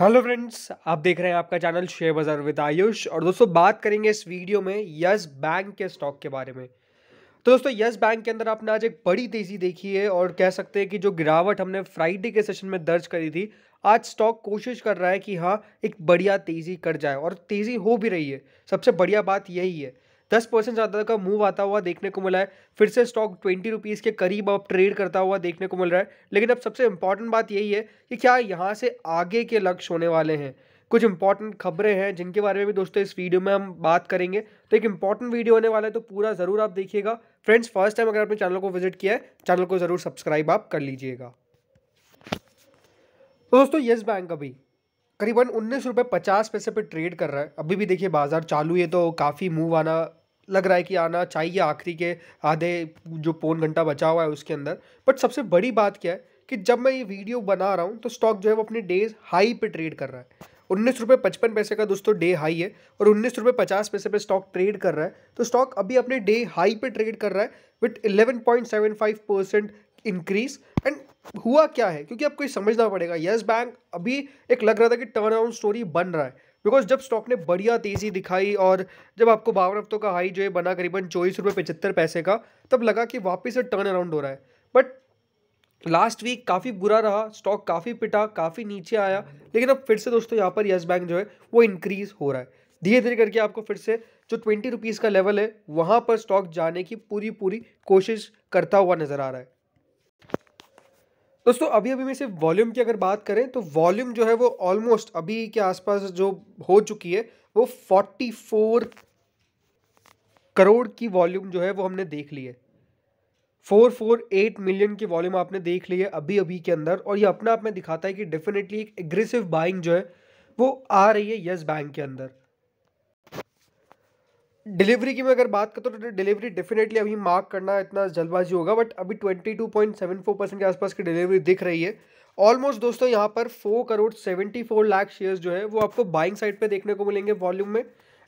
Hello friends आप देख रहे हैं आपका चैनल शेयर बाज़ार विद आयुष और दोस्तों बात करेंगे इस वीडियो में यस बैंक के स्टॉक के बारे में तो दोस्तों यस बैंक के अंदर आपने आज एक बड़ी तेज़ी देखी है और कह सकते हैं कि जो गिरावट हमने फ्राइडे के सेशन में दर्ज करी थी आज स्टॉक कोशिश कर रहा है कि हाँ एक बढ़िया तेज़ी कर जाए और तेज़ी हो भी रही है सबसे बढ़िया बात यही है दस परसेंट ज़्यादा का मूव आता हुआ देखने को मिला है फिर से स्टॉक ट्वेंटी रुपीज़ के करीब अब ट्रेड करता हुआ देखने को मिल रहा है लेकिन अब सबसे इंपॉर्टेंट बात यही है कि क्या यहाँ से आगे के लक्ष्य होने वाले हैं कुछ इंपॉर्टेंट खबरें हैं जिनके बारे में भी दोस्तों इस वीडियो में हम बात करेंगे तो एक इंपॉर्टेंट वीडियो होने वाला है तो पूरा ज़रूर आप देखिएगा फ्रेंड्स फर्स्ट टाइम अगर आपने चैनल को विजिट किया है चैनल को ज़रूर सब्सक्राइब आप कर लीजिएगा तो दोस्तों येस बैंक अभी करीबन उन्नीस रुपये पचास पैसे पर ट्रेड कर रहा है अभी भी देखिए बाज़ार चालू है तो काफ़ी मूव आना लग रहा है कि आना चाहिए आखिरी के आधे जो पौन घंटा बचा हुआ है उसके अंदर बट सबसे बड़ी बात क्या है कि जब मैं ये वीडियो बना रहा हूँ तो स्टॉक जो है वो अपने डेज हाई पे ट्रेड कर रहा है उन्नीस रुपये पचपन पैसे का दोस्तों डे हाई है और उन्नीस रुपये पचास पैसे पर स्टॉक ट्रेड कर रहा है तो स्टॉक अभी अपने डे हाई पे ट्रेड कर रहा है with eleven point seven five percent increase and हुआ क्या है क्योंकि आपको ये समझना पड़ेगा yes, बैंक अभी एक लग रहा था कि टर्न अराउंड स्टोरी बन रहा है बिकॉज जब स्टॉक ने बढ़िया तेज़ी दिखाई और जब आपको बावन हफ्तों का हाई जो है बना करीबन चौबीस रुपये पचहत्तर पैसे का तब लगा कि वापस से टर्न अराउंड हो रहा है बट लास्ट वीक काफ़ी बुरा रहा स्टॉक काफ़ी पिटा काफ़ी नीचे आया लेकिन अब फिर से दोस्तों यहाँ पर येस बैंक जो है वो इंक्रीज़ हो रहा है धीरे धीरे करके आपको फिर से जो ट्वेंटी रुपीज़ का लेवल है वहाँ पर स्टॉक जाने की पूरी पूरी कोशिश करता हुआ नज़र आ रहा है दोस्तों अभी अभी में सिर्फ वॉल्यूम की अगर बात करें तो वॉल्यूम जो है वो ऑलमोस्ट अभी के आसपास जो हो चुकी है वो फोर्टी फोर करोड़ की वॉल्यूम जो है वो हमने देख ली है फोर फोर एट मिलियन की वॉल्यूम आपने देख ली है अभी अभी के अंदर और ये अपने आप में दिखाता है कि डेफिनेटली एक एग्रेसिव बाइंग जो है वो आ रही है येस बैंक के अंदर डिलीवरी की मैं अगर बात करूँ तो डिलीवरी डेफिनेटली अभी मार्क करना इतना जल्दबाजी होगा बट अभी twenty two point seven four percent के आसपास की डिलीवरी दिख रही है ऑलमोस्ट दोस्तों यहाँ पर four crore seventy four lakh shares जो है वो आपको बाइंग साइड पे देखने को मिलेंगे वॉल्यूम में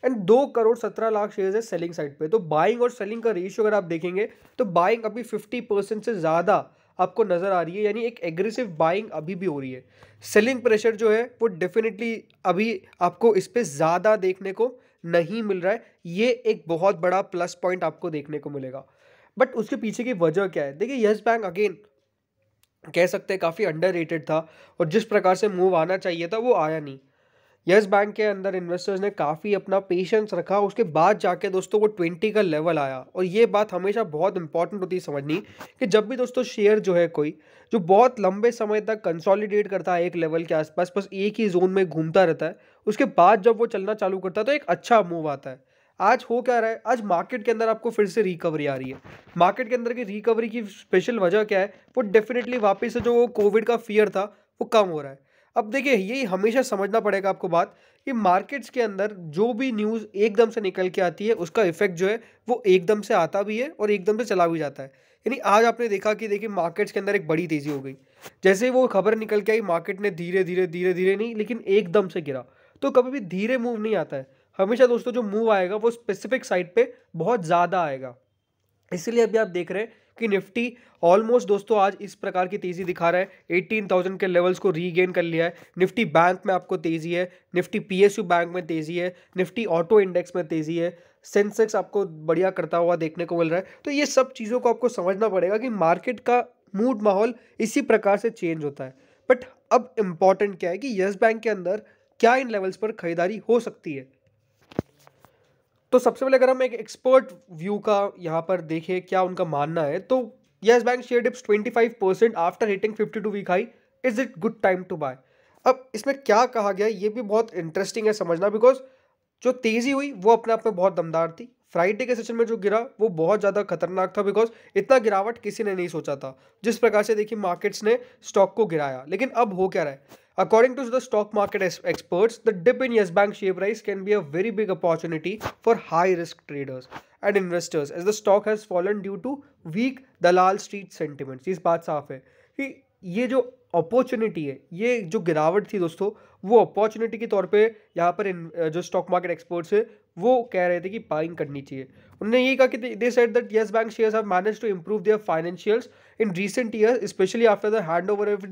एंड दो करोड़ सत्रह लाख शेयर्स है सेलिंग साइड पे तो बाइंग और सेलिंग का रेशियो अगर आप देखेंगे तो बाइंग अभी फिफ्टी परसेंट से ज़्यादा आपको नज़र आ रही है यानी एक एग्रेसिव बाइंग अभी भी हो रही है सेलिंग प्रेशर जो है वो डेफिनेटली अभी आपको इस पर ज़्यादा देखने को नहीं मिल रहा है ये एक बहुत बड़ा प्लस पॉइंट आपको देखने को मिलेगा बट उसके पीछे की वजह क्या है देखिए येस बैंक अगेन कह सकते हैं काफ़ी अंडर था और जिस प्रकार से मूव आना चाहिए था वो आया नहीं यस बैंक के अंदर इन्वेस्टर्स ने काफ़ी अपना पेशेंस रखा उसके बाद जाके दोस्तों वो ट्वेंटी का लेवल आया और ये बात हमेशा बहुत इंपॉर्टेंट होती है समझनी कि जब भी दोस्तों शेयर जो है कोई जो बहुत लंबे समय तक कंसोलिडेट करता है एक लेवल के आसपास बस एक ही जोन में घूमता रहता है उसके बाद जब वो चलना चालू करता है तो एक अच्छा मूव आता है आज हो क्या रहा है आज मार्केट के अंदर आपको फिर से रिकवरी आ रही है मार्केट के अंदर की रिकवरी की स्पेशल वजह क्या है वो डेफिनेटली वापस से जो कोविड का फियर था वो कम हो रहा है अब देखिए यही हमेशा समझना पड़ेगा आपको बात कि मार्केट्स के अंदर जो भी न्यूज़ एकदम से निकल के आती है उसका इफेक्ट जो है वो एकदम से आता भी है और एकदम से चला भी जाता है यानी आज आपने देखा कि देखिए मार्केट्स के अंदर एक बड़ी तेज़ी हो गई जैसे वो खबर निकल के आई मार्केट ने धीरे धीरे धीरे धीरे नहीं लेकिन एकदम से गिरा तो कभी भी धीरे मूव नहीं आता है हमेशा दोस्तों जो मूव आएगा वो स्पेसिफिक साइड पर बहुत ज़्यादा आएगा इसीलिए अभी आप देख रहे हैं कि निफ्टी ऑलमोस्ट दोस्तों आज इस प्रकार की तेज़ी दिखा रहा है 18,000 के लेवल्स को रीगेन कर लिया है निफ्टी बैंक में आपको तेज़ी है निफ्टी पीएसयू बैंक में तेज़ी है निफ्टी ऑटो इंडेक्स में तेज़ी है सेंसेक्स आपको बढ़िया करता हुआ देखने को मिल रहा है तो ये सब चीज़ों को आपको समझना पड़ेगा कि मार्केट का मूड माहौल इसी प्रकार से चेंज होता है बट अब इम्पॉर्टेंट क्या है कि येस बैंक के अंदर क्या इन लेवल्स पर खरीदारी हो सकती है तो सबसे पहले अगर हम एक एक्सपर्ट व्यू का यहाँ पर देखें क्या उनका मानना है तो Yes Bank share dips twenty five percent after hitting two week high is it good time to buy अब इसमें क्या कहा गया ये भी बहुत इंटरेस्टिंग है समझना बिकॉज जो तेज़ी हुई वो अपने आप में बहुत दमदार थी फ्राइडे के सेशन में जो गिरा वो बहुत ज़्यादा खतरनाक था बिकॉज इतना गिरावट किसी ने नहीं सोचा था जिस प्रकार से देखिए मार्केट्स ने स्टॉक को गिराया लेकिन अब हो क्या रहा है According to the stock market experts, the dip in Yes Bank share price can be a very big opportunity for high risk traders and investors as the stock has fallen due to weak Dalal Street sentiments. This is ये जो opportunity है ये जो गिरावट थी दोस्तों वो opportunity के तौर पे यहाँ पर जो स्टॉक मार्केट एक्सपर्ट्स है वो कह रहे थे कि बाइंग करनी चाहिए उन्होंने ये कहा कि they said that Yes Bank shares have manage to improve their financials in recent year specially after the hand over of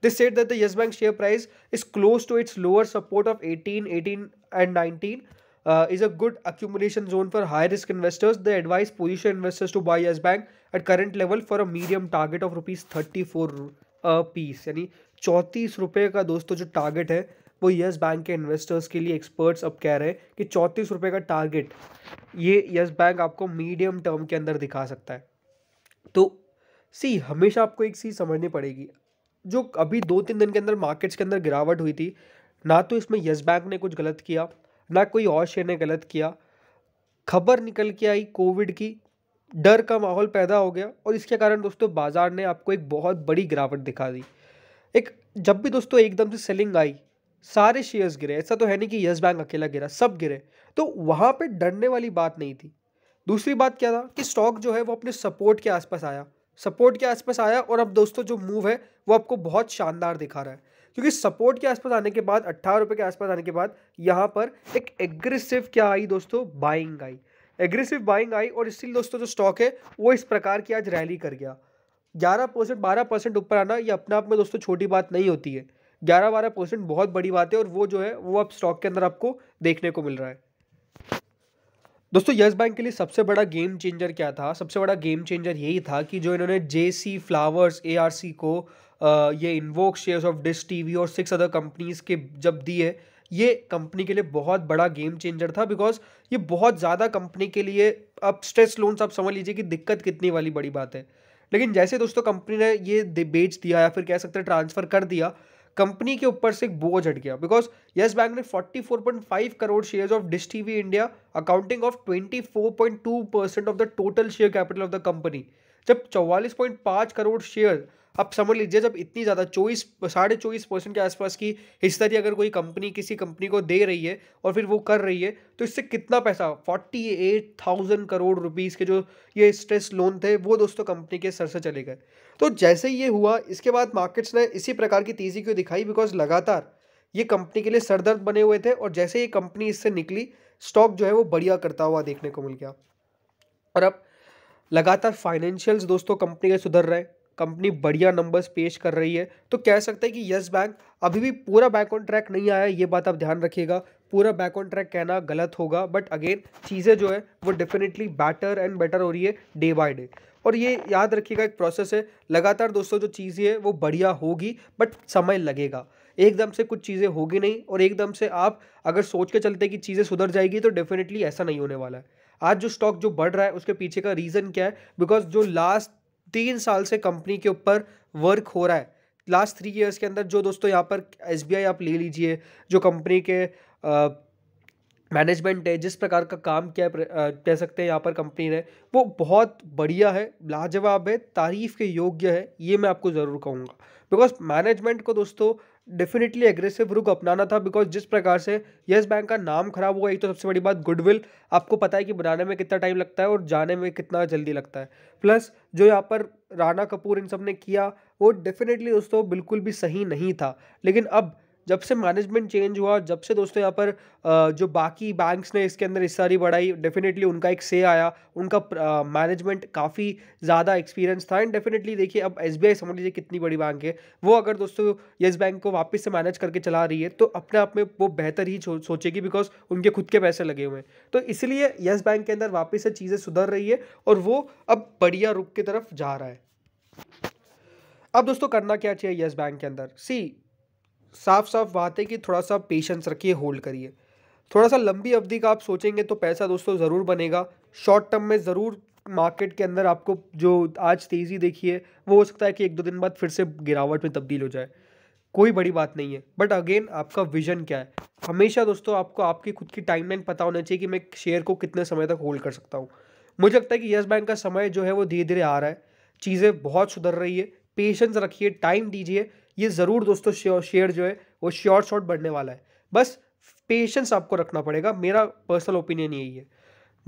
They said that the Yes Bank share price is close to its lower support of 18, 18 and 19 uh, is a good accumulation zone for high risk investors. They advise position investors to buy Yes Bank at current level for a medium target of rupees 34 a piece yani 34 rupees ka dosto jo target hai वो Yes Bank के investors के लिए experts अब कह रहे हैं कि चौंतीस रुपये का टारगेट ये यस बैंक आपको मीडियम टर्म के अंदर दिखा सकता है तो सी हमेशा आपको एक चीज़ समझनी पड़ेगी जो अभी दो तीन दिन के अंदर मार्केट्स के अंदर गिरावट हुई थी ना तो इसमें यस बैंक ने कुछ गलत किया ना कोई और शेयर ने गलत किया खबर निकल के आई कोविड की डर का माहौल पैदा हो गया और इसके कारण दोस्तों बाज़ार ने आपको एक बहुत बड़ी गिरावट दिखा दी एक जब भी दोस्तों एकदम से सेलिंग आई सारे शेयर्स गिरे ऐसा तो है नहीं कि यस बैंक अकेला गिरा सब गिरे तो वहाँ पर डरने वाली बात नहीं थी दूसरी बात क्या था कि स्टॉक जो है वो अपने सपोर्ट के आसपास आया सपोर्ट के आसपास आया और अब दोस्तों जो मूव है वो आपको बहुत शानदार दिखा रहा है क्योंकि सपोर्ट के आसपास आने के बाद अट्ठारह रुपये के आसपास आने के बाद यहाँ पर एक एग्रेसिव क्या आई दोस्तों बाइंग आई एग्रेसिव बाइंग आई और इसलिए दोस्तों जो स्टॉक है वो इस प्रकार की आज रैली कर गया ग्यारह परसेंट बारह परसेंट ऊपर आना ये अपने आप में दोस्तों छोटी बात नहीं होती है ग्यारह बारह परसेंट बहुत बड़ी बात है और वो जो है वो अब स्टॉक के अंदर आपको देखने को मिल रहा है दोस्तों यस बैंक के लिए सबसे बड़ा गेम चेंजर क्या था सबसे बड़ा गेम चेंजर यही था कि जो इन्होंने जे सी फ्लावर्स ए आर सी को आ, ये इन्वोक शेयर्स ऑफ डिस वी और सिक्स अदर कंपनीज के जब दिए ये कंपनी के लिए बहुत बड़ा गेम चेंजर था बिकॉज ये बहुत ज़्यादा कंपनी के लिए अब स्ट्रेस लोन्स आप समझ लीजिए कि दिक्कत कितनी वाली बड़ी बात है लेकिन जैसे दोस्तों कंपनी ने ये बेच दिया या फिर कह सकते हैं ट्रांसफ़र कर दिया कंपनी के ऊपर से एक बोझ हट गया बिकॉज यस बैंक ने 44.5 crore shares of Dish TV India accounting of 24.2 percent of the total share capital of the company जब 44.5 करोड़ शेयर आप समझ लीजिए जब इतनी ज़्यादा चौबीस साढ़े चौबीस परसेंट के आसपास की हिस्सेदारी अगर कोई कंपनी किसी कंपनी को दे रही है और फिर वो कर रही है तो इससे कितना पैसा forty eight thousand crore rupees के जो ये स्ट्रेस लोन थे वो दोस्तों कंपनी के सर से चले गए तो जैसे ये हुआ इसके बाद मार्केट्स ने इसी प्रकार की तेज़ी क्यों दिखाई बिकॉज लगातार ये कंपनी के लिए सरदर्द बने हुए थे और जैसे ये कंपनी इससे निकली स्टॉक जो है वो बढ़िया करता हुआ देखने को मिल गया और अब लगातार फाइनेंशियल्स दोस्तों कंपनी के सुधर रहे कंपनी बढ़िया नंबर्स पेश कर रही है तो कह सकते हैं कि यस बैंक अभी भी पूरा बैक ऑन ट्रैक नहीं आया ये बात आप ध्यान रखिएगा पूरा बैक ऑन ट्रैक कहना गलत होगा बट अगेन चीज़ें जो है वो डेफिनेटली बेटर एंड बेटर हो रही है डे बाय डे और ये याद रखिएगा एक प्रोसेस है लगातार दोस्तों जो चीज़ें हैं वो बढ़िया होगी बट समय लगेगा एकदम से कुछ चीज़ें होगी नहीं और एकदम से आप अगर सोच के चलते कि चीज़ें सुधर जाएगी तो डेफिनेटली ऐसा नहीं होने वाला है आज जो स्टॉक जो बढ़ रहा है उसके पीछे का रीज़न क्या है बिकॉज जो लास्ट तीन साल से कंपनी के ऊपर वर्क हो रहा है लास्ट थ्री ईयर्स के अंदर जो दोस्तों यहाँ पर एस आप ले लीजिए जो कंपनी के मैनेजमेंट है जिस प्रकार का काम किया कह सकते हैं यहाँ पर कंपनी ने वो बहुत बढ़िया है लाजवाब है तारीफ़ के योग्य है ये मैं आपको ज़रूर कहूँगा बिकॉज मैनेजमेंट को दोस्तों डेफिनेटली एग्रेसिव रुख अपनाना था बिकॉज जिस प्रकार से येस बैंक का नाम खराब हुआ एक तो सबसे बड़ी बात गुडविल आपको पता है कि बनाने में कितना टाइम लगता है और जाने में कितना जल्दी लगता है प्लस जो यहाँ पर राणा कपूर इन सब ने किया वो डेफिनेटली दोस्तों बिल्कुल भी सही नहीं था लेकिन अब जब से मैनेजमेंट चेंज हुआ जब से दोस्तों यहाँ पर जो बाकी बैंक्स ने इसके अंदर हिस्सारी बढ़ाई डेफिनेटली उनका एक से आया उनका मैनेजमेंट काफ़ी ज़्यादा एक्सपीरियंस था एंड डेफिनेटली देखिए अब एस समझ लीजिए कितनी बड़ी बैंक है वो अगर दोस्तों येस बैंक को वापस से मैनेज करके चला रही है तो अपने आप में वो बेहतर ही सोचेगी बिकॉज उनके खुद के पैसे लगे हुए हैं तो इसलिए येस बैंक के अंदर वापस से चीज़ें सुधर रही है और वो अब बढ़िया रुख की तरफ जा रहा है अब दोस्तों करना क्या चाहिए येस बैंक के अंदर सी साफ साफ बात है कि थोड़ा सा पेशेंस रखिए होल्ड करिए थोड़ा सा लंबी अवधि का आप सोचेंगे तो पैसा दोस्तों ज़रूर बनेगा शॉर्ट टर्म में ज़रूर मार्केट के अंदर आपको जो आज तेज़ी देखी है वो हो सकता है कि एक दो दिन बाद फिर से गिरावट में तब्दील हो जाए कोई बड़ी बात नहीं है बट अगेन आपका विजन क्या है हमेशा दोस्तों आपको आपकी खुद की टाइमलाइन पता होना चाहिए कि मैं शेयर को कितने समय तक होल्ड कर सकता हूँ मुझे लगता है कि येस बैंक का समय जो है वो धीरे धीरे आ रहा है चीज़ें बहुत सुधर रही है पेशेंस रखिए टाइम दीजिए ये ज़रूर दोस्तों शेयर जो है वो शॉर्ट शॉर्ट बढ़ने वाला है बस पेशेंस आपको रखना पड़ेगा मेरा पर्सनल ओपिनियन यही है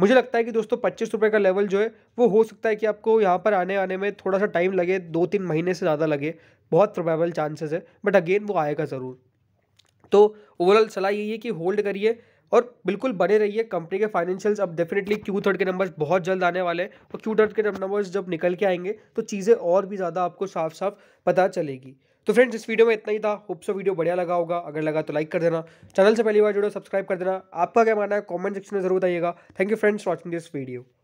मुझे लगता है कि दोस्तों पच्चीस रुपये का लेवल जो है वो हो सकता है कि आपको यहाँ पर आने आने में थोड़ा सा टाइम लगे दो तीन महीने से ज़्यादा लगे बहुत प्रोबेबल चांसेस है बट अगेन वो आएगा ज़रूर तो ओवरऑल सलाह यही है कि होल्ड करिए और बिल्कुल बने रहिए कंपनी के फाइनेंशियल्स अब डेफिनेटली क्यू थर्ड के नंबर्स बहुत जल्द आने वाले हैं और क्यू थर्ड के नंबर्स जब निकल के आएंगे तो चीज़ें और भी ज़्यादा आपको साफ साफ पता चलेगी तो फ्रेंड्स इस वीडियो में इतना ही था होप सो वीडियो बढ़िया लगा होगा अगर लगा तो लाइक कर देना चैनल से पहली बार जुड़ो सब्सक्राइब कर देना आपका क्या मानना है कॉमेंट सेक्शन में जरूर बताइएगा thank you friends watching this video